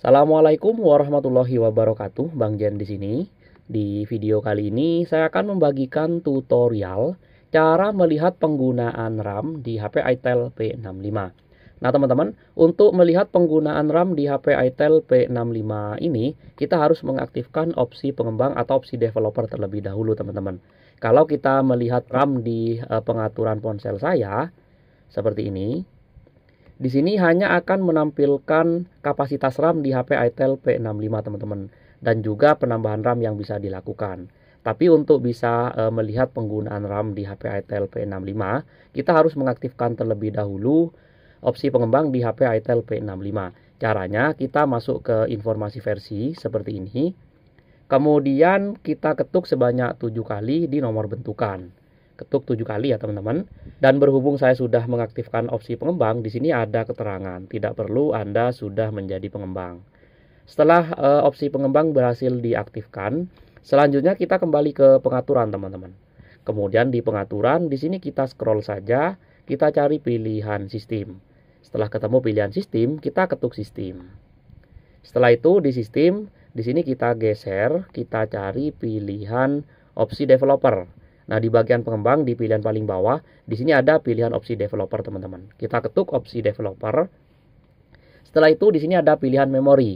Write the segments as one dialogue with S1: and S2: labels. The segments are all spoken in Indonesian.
S1: Assalamualaikum warahmatullahi wabarakatuh, Bang Jen di sini. Di video kali ini saya akan membagikan tutorial cara melihat penggunaan RAM di HP itel P65. Nah teman-teman, untuk melihat penggunaan RAM di HP itel P65 ini, kita harus mengaktifkan opsi pengembang atau opsi developer terlebih dahulu teman-teman. Kalau kita melihat RAM di eh, pengaturan ponsel saya, seperti ini, di sini hanya akan menampilkan kapasitas RAM di HP Itel P65 teman-teman dan juga penambahan RAM yang bisa dilakukan. Tapi untuk bisa eh, melihat penggunaan RAM di HP Itel P65, kita harus mengaktifkan terlebih dahulu opsi pengembang di HP Itel P65. Caranya kita masuk ke informasi versi seperti ini. Kemudian kita ketuk sebanyak tujuh kali di nomor bentukan ketuk tujuh kali ya teman-teman. Dan berhubung saya sudah mengaktifkan opsi pengembang, di sini ada keterangan, tidak perlu Anda sudah menjadi pengembang. Setelah e, opsi pengembang berhasil diaktifkan, selanjutnya kita kembali ke pengaturan teman-teman. Kemudian di pengaturan, di sini kita scroll saja, kita cari pilihan sistem. Setelah ketemu pilihan sistem, kita ketuk sistem. Setelah itu di sistem, di sini kita geser, kita cari pilihan opsi developer. Nah, di bagian pengembang di pilihan paling bawah, di sini ada pilihan opsi developer, teman-teman. Kita ketuk opsi developer. Setelah itu di sini ada pilihan memori.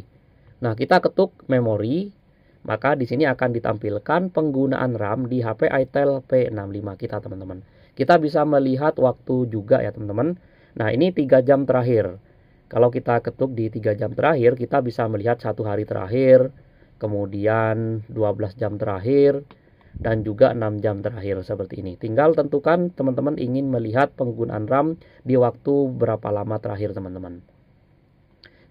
S1: Nah, kita ketuk memori, maka di sini akan ditampilkan penggunaan RAM di HP Itel P65 kita, teman-teman. Kita bisa melihat waktu juga ya, teman-teman. Nah, ini 3 jam terakhir. Kalau kita ketuk di 3 jam terakhir, kita bisa melihat satu hari terakhir, kemudian 12 jam terakhir, dan juga 6 jam terakhir seperti ini. Tinggal tentukan teman-teman ingin melihat penggunaan RAM di waktu berapa lama terakhir teman-teman.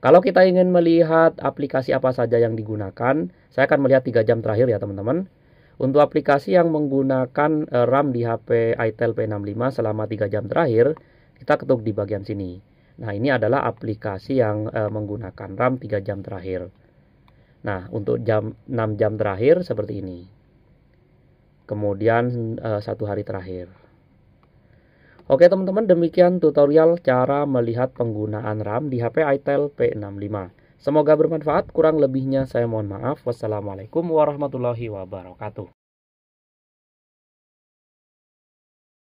S1: Kalau kita ingin melihat aplikasi apa saja yang digunakan, saya akan melihat 3 jam terakhir ya teman-teman. Untuk aplikasi yang menggunakan e, RAM di HP Itel P65 selama 3 jam terakhir, kita ketuk di bagian sini. Nah, ini adalah aplikasi yang e, menggunakan RAM 3 jam terakhir. Nah, untuk jam 6 jam terakhir seperti ini kemudian uh, satu hari terakhir. Oke teman-teman demikian tutorial cara melihat penggunaan RAM di HP itel P65. Semoga bermanfaat, kurang lebihnya saya mohon maaf. Wassalamualaikum warahmatullahi wabarakatuh.